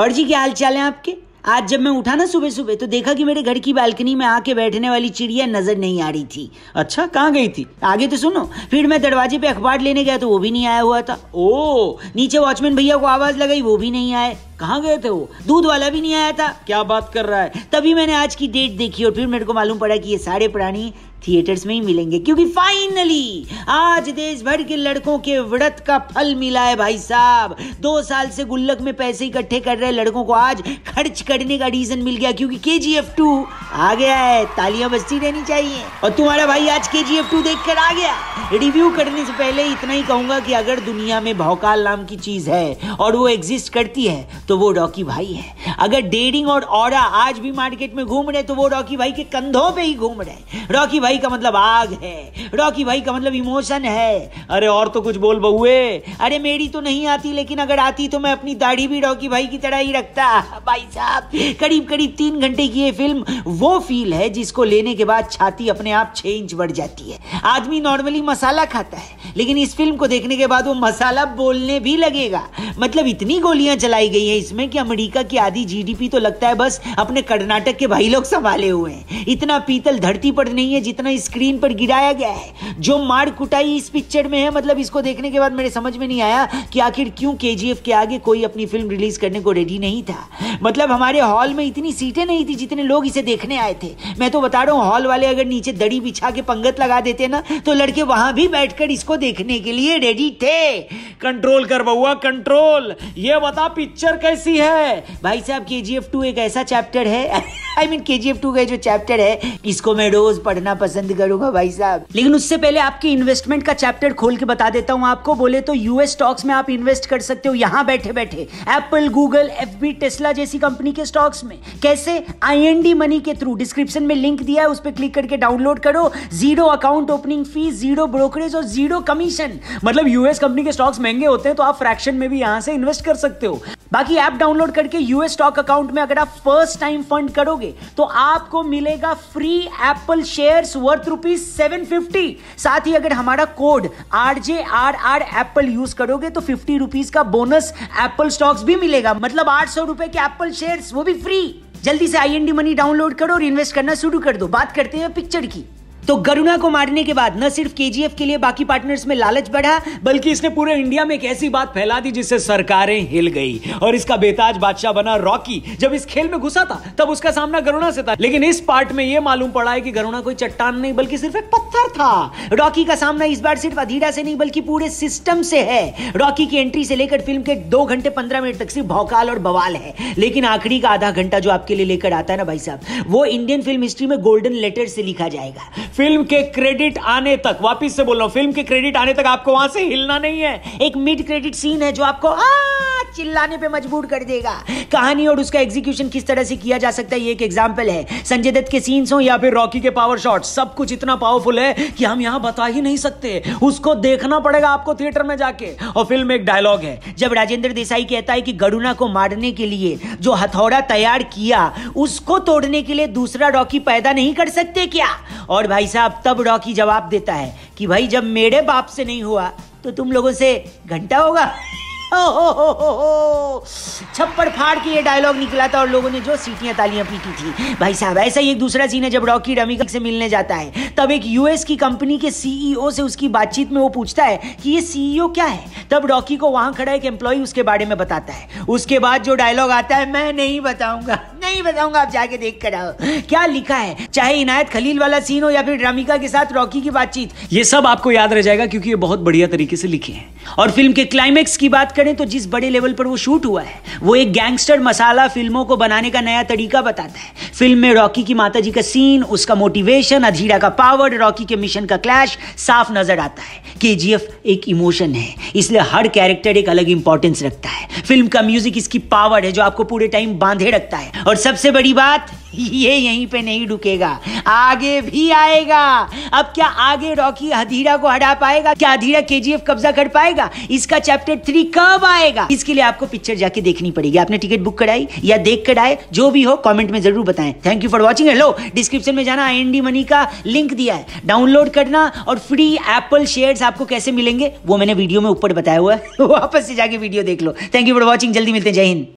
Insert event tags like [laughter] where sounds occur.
और जी क्या हाल चाल है आपके आज जब मैं उठा ना सुबह सुबह तो देखा कि मेरे घर की बालकनी में आके बैठने वाली चिड़िया नजर नहीं आ रही थी अच्छा कहाँ गई थी आगे तो सुनो फिर मैं दरवाजे पे अखबार लेने गया तो वो भी नहीं आया हुआ था ओ नीचे वॉचमैन भैया को आवाज लगाई वो भी नहीं आए कहाँ गए थे वो दूध वाला भी नहीं आया था क्या बात कर रहा है तभी मैंने आज की डेट देखी और फिर मेरे को मालूम पड़ा कि ये सारे प्राणी थिएटर्स में ही मिलेंगे क्योंकि फाइनली आज देश भर के लड़कों के व्रत का फल मिला है भाई साहब दो साल से गुल्लक में पैसे इकट्ठे कर रहे लड़कों को आज खर्च करने का रीजन मिल गया क्योंकि के जी एफ टू आ गया है तालियां बजती रहनी चाहिए और तुम्हारा भाई आज के जी एफ टू देख कर आ गया रिव्यू करने से पहले इतना ही कहूंगा कि अगर दुनिया में भौकाल नाम की चीज है और वो एग्जिस्ट करती है तो वो रॉकी भाई है अगर डेरिंग और औरा आज भी मार्केट में घूम रहे तो वो रॉकी भाई के कंधों पे ही घूम रहे रॉकी भाई का मतलब आग है रॉकी भाई का मतलब इमोशन है अरे और तो कुछ बोल बहुए अरे मेरी तो नहीं आती लेकिन अगर आती तो मैं अपनी दाढ़ी भी रॉकी भाई की तरह ही रखता भाई साहब करीब करीब तीन घंटे की ये फिल्म वो फील है जिसको लेने के बाद छाती अपने आप छह इंच बढ़ जाती है आदमी नॉर्मली मसाला खाता है लेकिन इस फिल्म को देखने के बाद वो मसाला बोलने भी लगेगा मतलब इतनी गोलियां चलाई गई है इसमें कि अमेरिका की आधी जीडीपी तो लगता है बस अपने कर्नाटक के भाई लोग संभाले हुए हैं इतना पीतल धरती पर नहीं है जितना स्क्रीन पर गिराया गया है जो मार कुटाई इस पिक्चर में है मतलब इसको देखने के बाद मेरे समझ में नहीं आया कि आखिर क्यों के के आगे कोई अपनी फिल्म रिलीज करने को रेडी नहीं था मतलब हमारे हॉल में इतनी सीटें नहीं थी जितने लोग इसे देखने आए थे मैं तो बता रहा हूँ हॉल वाले अगर नीचे दड़ी बिछा के पंगत लगा देते ना तो लड़के वहां भी बैठकर इसको देखने के लिए रेडी थे कंट्रोल कर बउआ कंट्रोल ये बता पिक्चर कैसी है भाई साहब के जी एफ टू एक ऐसा चैप्टर है आई मीन के जी एफ टू का जो चैप्टर है इसको मैं रोज पढ़ना पसंद करूंगा भाई साहब लेकिन उससे पहले आपके इन्वेस्टमेंट का चैप्टर खोल के बता देता हूँ आपको बोले तो यूएस स्टॉक्स में आप इन्वेस्ट कर सकते हो यहाँ बैठे बैठे Apple Google F B Tesla जैसी कंपनी के स्टॉक्स में कैसे आई एन डी मनी के थ्रू डिस्क्रिप्शन में लिंक दिया है उस पर क्लिक करके डाउनलोड करो zero account opening fees zero brokerage और जीरो कमीशन मतलब यूएस कंपनी के स्टॉक्स महंगे होते हैं तो आप फ्रैक्शन में भी यहां से इन्वेस्ट कर सकते हो बाकी ऐप डाउनलोड करके यूएस स्टॉक अकाउंट में अगर आप फर्स्ट टाइम फंड करोगे तो आपको मिलेगा free Apple share worth rupees seven fifty साथ ही अगर हमारा code R J R R Apple use करोगे तो फिफ्टी रुपीज का बोनस एप्पल स्टॉक्स भी मिलेगा मतलब आठ सौ रुपए के एप्पल शेयर वो भी फ्री जल्दी से I N D money download करो और इन्वेस्ट करना शुरू कर दो बात करते हैं पिक्चर की तो गरुणा को मारने के बाद न सिर्फ केजीएफ के लिए बाकी पार्टनर्स में लालच बढ़ा बल्कि इसने पूरे इंडिया में एक ऐसी बात फैला दी जिससे सरकारें हिल गई और इसका बेताज बादशाह बना रॉकी जब इस खेल में घुसा था तब उसका सामना गरुणा से था लेकिन इस पार्ट में यह मालूम पड़ा है कि गरुणा कोई चट्टान नहीं बल्कि सिर्फ एक पत्थर था रॉकी का सामना इस बार सिर्फ अधीरा से नहीं बल्कि पूरे सिस्टम से है रॉकी की एंट्री से लेकर फिल्म के दो घंटे पंद्रह मिनट तक सिर्फ भौकाल और बवाल है लेकिन आखिरी का आधा घंटा जो आपके लिए लेकर आता है ना भाई साहब वो इंडियन फिल्म हिस्ट्री में गोल्डन लेटर से लिखा जाएगा फिल्म के क्रेडिट आने तक वापिस से बोल रहा हूं फिल्म के क्रेडिट आने तक आपको वहां से हिलना नहीं है एक मिड क्रेडिट सीन है जो आपको चिल्लाने पे मजबूर कर देगा कहानी और उसका एग्जीक्यूशन किस तरह से किया जा सकता है ये एक एग्जांपल है संजय दत्त के सीन्स हो या फिर रॉकी के पावर शॉट सब कुछ इतना पावरफुल है कि हम यहां बता ही नहीं सकते उसको देखना पड़ेगा आपको थिएटर में जाके और फिल्म में एक डायलॉग है जब राजेंद्र देसाई कहता है कि गरुणा को मारने के लिए जो हथौड़ा तैयार किया उसको तोड़ने के लिए दूसरा रॉकी पैदा नहीं कर सकते क्या और भाई भाई साहब तब रॉकी जवाब देता है कि भाई जब मेरे बाप से नहीं हुआ तो तुम लोगों से घंटा होगा [laughs] छप्पड़ फाड़ के ये डायलॉग निकला था और लोगों ने जो सीटियां तालियां पीटी थी भाई साहब ऐसा ही एक दूसरा सीन है जब रॉकी रमी से मिलने जाता है तब एक यूएस की कंपनी के सीईओ e से उसकी बातचीत में वो पूछता है कि ये सीईओ e क्या है तब रॉकी को वहां खड़ा एक एम्प्लॉय उसके बारे में बताता है उसके बाद जो डायलॉग आता है मैं नहीं बताऊंगा नहीं बताऊंगा आप जाके देख कर आओ क्या लिखा है चाहे इनायत खलील वाला सीन हो या फिर रमिका के साथ रॉकी की बातचीत ये सब आपको याद रह जाएगा क्योंकि ये बहुत बढ़िया तरीके से लिखे हैं और फिल्म के क्लाइमेक्स की बात करें तो जिस बड़े लेवल पर वो शूट हुआ है वो एक गैंगस्टर मसाला फिल्मों को बनाने का नया तरीका बताता है फिल्म में रॉकी की माता जी का सीन उसका मोटिवेशन अधीरा का पावर रॉकी के मिशन का क्लैश साफ नजर आता है के एक इमोशन है इसलिए हर कैरेक्टर एक अलग इंपॉर्टेंस रखता है फिल्म का म्यूजिक इसकी पावर है जो आपको पूरे टाइम बांधे रखता है और सबसे बड़ी बात [laughs] ये यहीं पे नहीं रुकेगा आगे भी आएगा अब क्या आगे रॉकी अधीरा को हटा पाएगा क्या अधीरा केजीएफ कब्जा कर पाएगा इसका चैप्टर थ्री कब आएगा इसके लिए आपको पिक्चर जाके देखनी पड़ेगी आपने टिकट बुक कराई या देख कर आए जो भी हो कमेंट में जरूर बताएं thank you for watching hello description में जाना आई मनी का लिंक दिया है डाउनलोड करना और फ्री एप्पल शेयर आपको कैसे मिलेंगे वो मैंने वीडियो में ऊपर बताया हुआ है [laughs] वापस से जाके वीडियो देख लो थैंक यू फॉर वॉचिंग जल्दी मिलते हैं जय हिंद